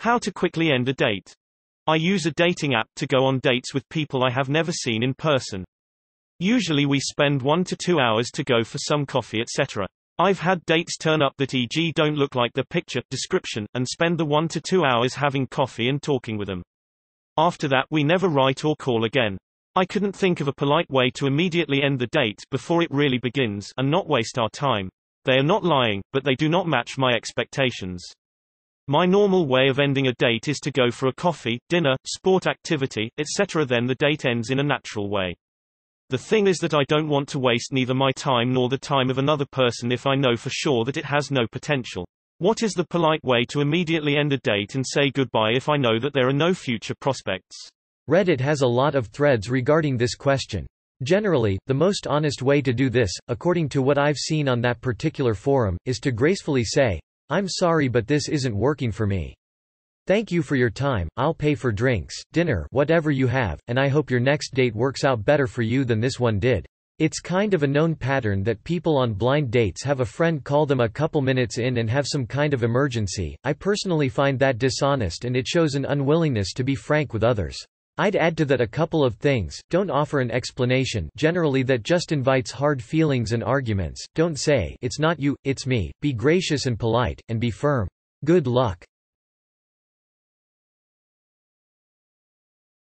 How to quickly end a date. I use a dating app to go on dates with people I have never seen in person. Usually we spend one to two hours to go for some coffee etc. I've had dates turn up that e.g. don't look like the picture, description, and spend the one to two hours having coffee and talking with them. After that we never write or call again. I couldn't think of a polite way to immediately end the date before it really begins and not waste our time. They are not lying, but they do not match my expectations. My normal way of ending a date is to go for a coffee, dinner, sport activity, etc. Then the date ends in a natural way. The thing is that I don't want to waste neither my time nor the time of another person if I know for sure that it has no potential. What is the polite way to immediately end a date and say goodbye if I know that there are no future prospects? Reddit has a lot of threads regarding this question. Generally, the most honest way to do this, according to what I've seen on that particular forum, is to gracefully say, I'm sorry but this isn't working for me. Thank you for your time, I'll pay for drinks, dinner, whatever you have, and I hope your next date works out better for you than this one did. It's kind of a known pattern that people on blind dates have a friend call them a couple minutes in and have some kind of emergency. I personally find that dishonest and it shows an unwillingness to be frank with others. I'd add to that a couple of things, don't offer an explanation generally that just invites hard feelings and arguments, don't say, it's not you, it's me, be gracious and polite, and be firm. Good luck.